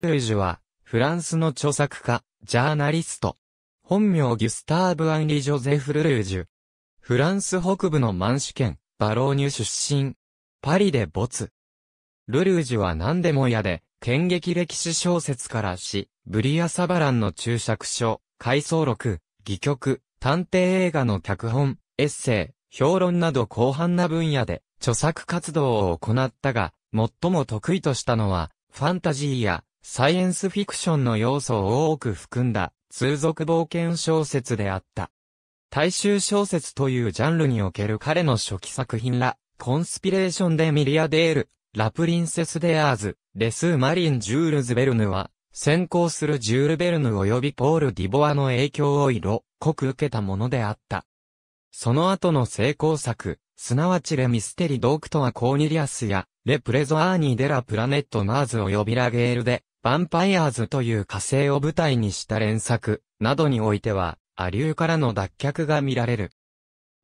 ルージュは、フランスの著作家、ジャーナリスト。本名ギュスターブ・アンリ・ジョゼフ・ルルージュ。フランス北部のマンシュ県、バローニュ出身。パリで没。ルルージュは何でも嫌で、剣劇歴史小説からし、ブリア・サバランの注釈書、回想録、戯曲、探偵映画の脚本、エッセイ、評論など広範な分野で著作活動を行ったが、最も得意としたのは、ファンタジーやサイエンスフィクションの要素を多く含んだ通俗冒険小説であった。大衆小説というジャンルにおける彼の初期作品ら、コンスピレーションでミリアデール、ラプリンセス・デアーズ、レスマリン・ジュールズ・ベルヌは、先行するジュール・ベルヌ及びポール・ディボアの影響を色濃く受けたものであった。その後の成功作、すなわちレミステリ・ドークトア・コーニリアスや、レ・プレゾアーニ・ー・デラ・プラネット・マーズ及びラゲールで、ヴァンパイアーズという火星を舞台にした連作などにおいては、アリューからの脱却が見られる。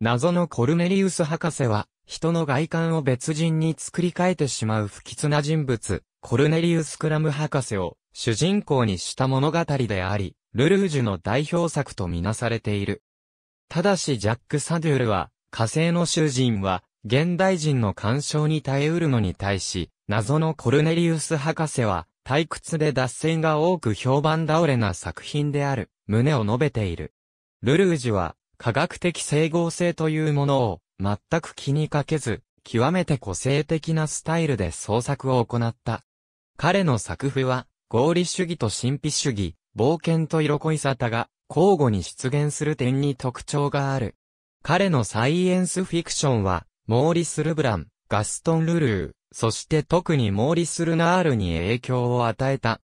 謎のコルネリウス博士は、人の外観を別人に作り変えてしまう不吉な人物、コルネリウス・クラム博士を主人公にした物語であり、ルルージュの代表作とみなされている。ただしジャック・サデュールは、火星の囚人は、現代人の干渉に耐えうるのに対し、謎のコルネリウス博士は、退屈で脱線が多く評判倒れな作品である、旨を述べている。ルルージュは、科学的整合性というものを、全く気にかけず、極めて個性的なスタイルで創作を行った。彼の作風は、合理主義と神秘主義、冒険と色恋沙汰が、交互に出現する点に特徴がある。彼のサイエンスフィクションは、モーリス・ルブラン、ガストン・ルルー、そして特にモーリス・ルナールに影響を与えた。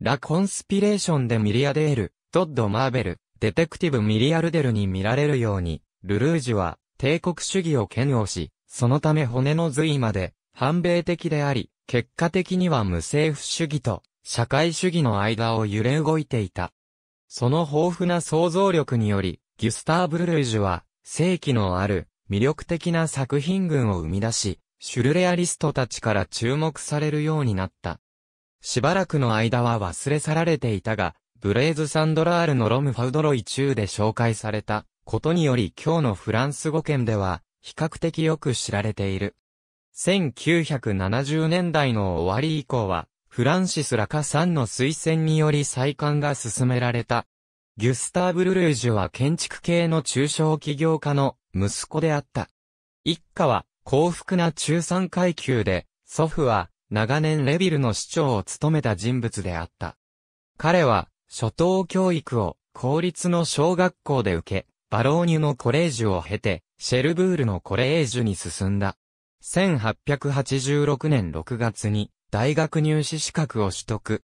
ラ・コンスピレーションでミリアデール、トッド・マーベル、デテクティブ・ミリアルデルに見られるように、ルルージュは帝国主義を嫌悪し、そのため骨の髄まで反米的であり、結果的には無政府主義と社会主義の間を揺れ動いていた。その豊富な想像力により、ギュスターブ・ルルージュは、正規のある魅力的な作品群を生み出し、シュルレアリストたちから注目されるようになった。しばらくの間は忘れ去られていたが、ブレイズ・サンドラールのロム・ファウドロイ中で紹介されたことにより今日のフランス語圏では比較的よく知られている。1970年代の終わり以降は、フランシス・ラカさんの推薦により再刊が進められたギュスターブ・ルルージュは建築系の中小企業家の息子であった。一家は幸福な中産階級で、祖父は長年レビルの市長を務めた人物であった。彼は初等教育を公立の小学校で受け、バローニュのコレージュを経て、シェルブールのコレージュに進んだ。1886年6月に大学入試資格を取得。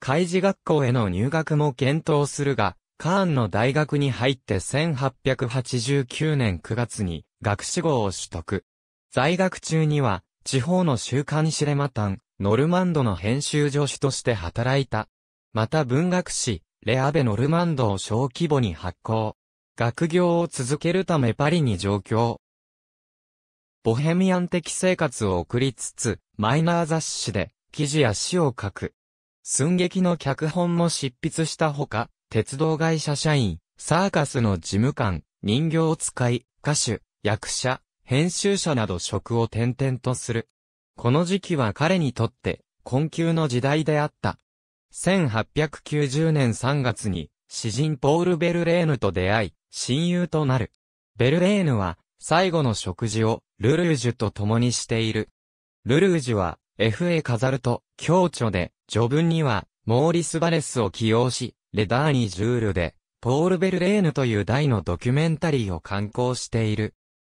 海事学校への入学も検討するが、カーンの大学に入って1889年9月に学士号を取得。在学中には、地方の週刊シレマタン、ノルマンドの編集助手として働いた。また文学誌、レアベノルマンドを小規模に発行。学業を続けるためパリに上京。ボヘミアン的生活を送りつつ、マイナー雑誌で記事や詩を書く。寸劇の脚本も執筆したほか、鉄道会社社員、サーカスの事務官、人形使い、歌手、役者、編集者など職を転々とする。この時期は彼にとって、困窮の時代であった。1890年3月に、詩人ポール・ベルレーヌと出会い、親友となる。ベルレーヌは、最後の食事を、ルルージュと共にしている。ルルージュは、FA 飾ると、共著で、序文には、モーリス・バレスを起用し、レダーニ・ジュールで、ポール・ベルレーヌという大のドキュメンタリーを刊行している。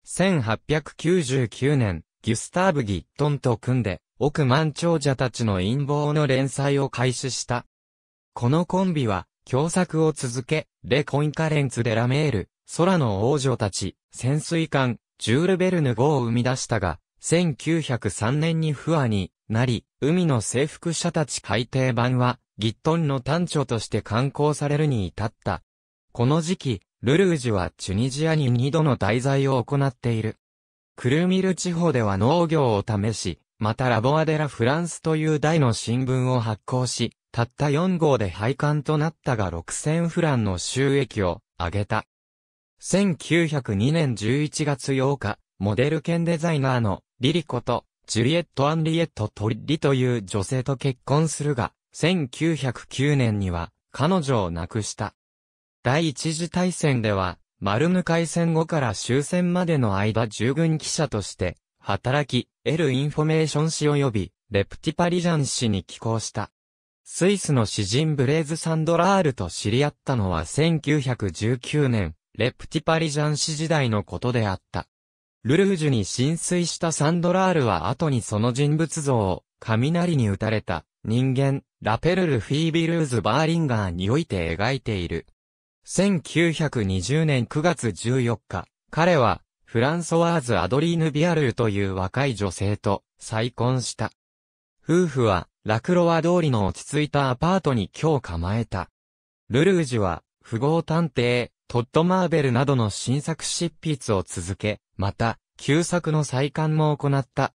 1899年、ギュスターブ・ギットンと組んで、億万長者たちの陰謀の連載を開始した。このコンビは、共作を続け、レ・コンカレンツ・デ・ラメール、空の王女たち、潜水艦、ジュール・ベルヌ号を生み出したが、1903年に不和に、なり、海の征服者たち海底版は、ギットンの単調として観光されるに至った。この時期、ルルージュはチュニジアに2度の滞在を行っている。クルミル地方では農業を試し、またラボアデラ・フランスという大の新聞を発行し、たった4号で廃刊となったが6000フランの収益を上げた。1902年11月8日、モデル兼デザイナーのリリコとジュリエット・アンリエット・トリッリという女性と結婚するが、1909年には彼女を亡くした。第一次大戦では、マルヌ海戦後から終戦までの間従軍記者として、働き、エル・インフォメーション誌及び、レプティパリジャン誌に寄稿した。スイスの詩人ブレーズ・サンドラールと知り合ったのは1919年、レプティパリジャン誌時代のことであった。ルルージュに浸水したサンドラールは後にその人物像を、雷に打たれた、人間、ラペルル・フィービルーズ・バーリンガーにおいて描いている。1920年9月14日、彼は、フランソワーズ・アドリーヌ・ビアルーという若い女性と再婚した。夫婦は、ラクロワ通りの落ち着いたアパートに今日構えた。ルルージュは、富豪探偵、トッド・マーベルなどの新作執筆を続け、また、旧作の再刊も行った。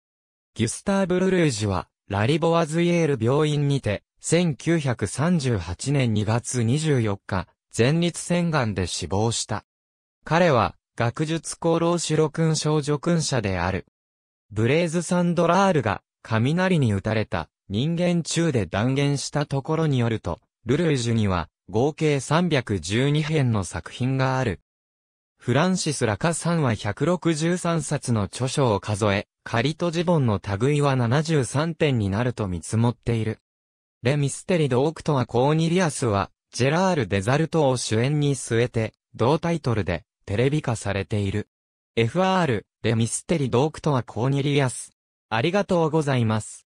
ギュスターブ・ルルージュは、ラリボアズイエール病院にて、1938年2月24日、前立腺がんで死亡した。彼は、学術功労白君少助勲者である。ブレイズ・サンドラールが、雷に打たれた、人間中で断言したところによると、ルルージュには、合計312編の作品がある。フランシス・ラカさんは163冊の著書を数え、カリとジボンの類は73点になると見積もっている。レ・ミステリ・ド・オクトはコーニリアスは、ジェラール・デザルトを主演に据えて、同タイトルで、テレビ化されている。FR、レ・ミステリ・ド・オクトはコーニリアス。ありがとうございます。